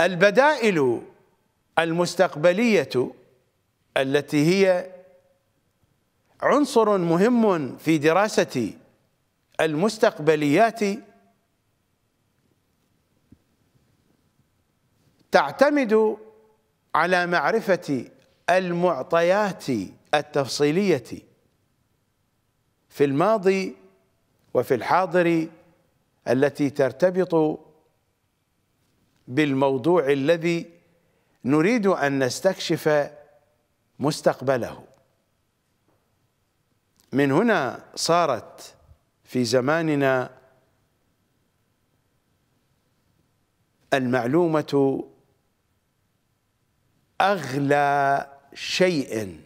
البدائل المستقبلية التي هي عنصر مهم في دراسة المستقبليات تعتمد على معرفة المعطيات التفصيلية في الماضي وفي الحاضر التي ترتبط بالموضوع الذي نريد أن نستكشف مستقبله من هنا صارت في زماننا المعلومة أغلى شيء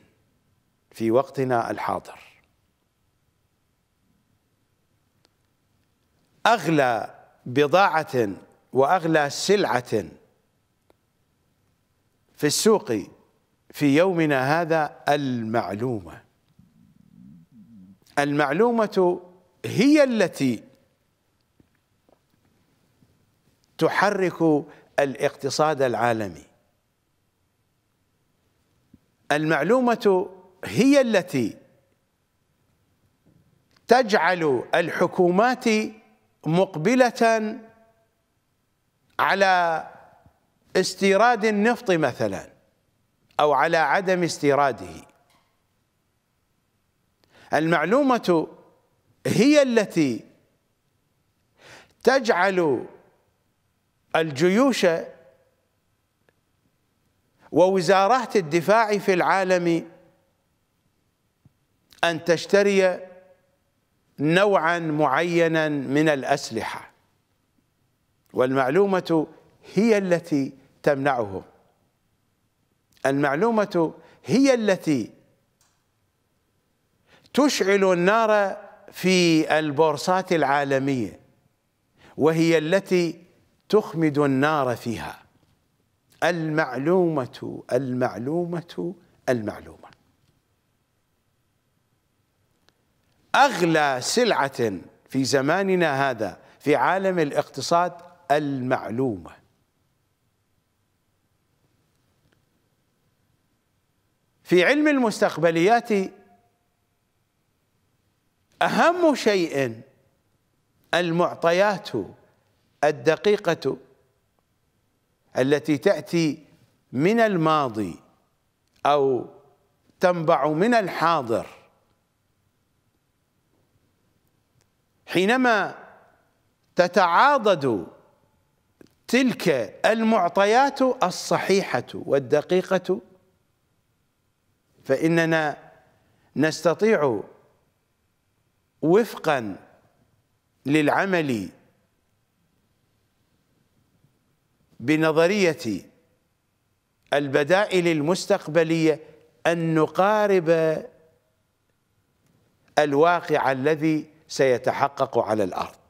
في وقتنا الحاضر أغلى بضاعة وأغلى سلعة في السوق في يومنا هذا المعلومة المعلومة هي التي تحرك الاقتصاد العالمي المعلومة هي التي تجعل الحكومات مقبلة على استيراد النفط مثلا أو على عدم استيراده المعلومة هي التي تجعل الجيوش ووزارات الدفاع في العالم أن تشتري نوعا معينا من الأسلحة والمعلومة هي التي تمنعه المعلومة هي التي تشعل النار في البورصات العالمية وهي التي تخمد النار فيها المعلومة المعلومة المعلومة أغلى سلعة في زماننا هذا في عالم الاقتصاد المعلومه في علم المستقبليات اهم شيء المعطيات الدقيقه التي تاتي من الماضي او تنبع من الحاضر حينما تتعاضد تلك المعطيات الصحيحة والدقيقة فإننا نستطيع وفقا للعمل بنظرية البدائل المستقبلية أن نقارب الواقع الذي سيتحقق على الأرض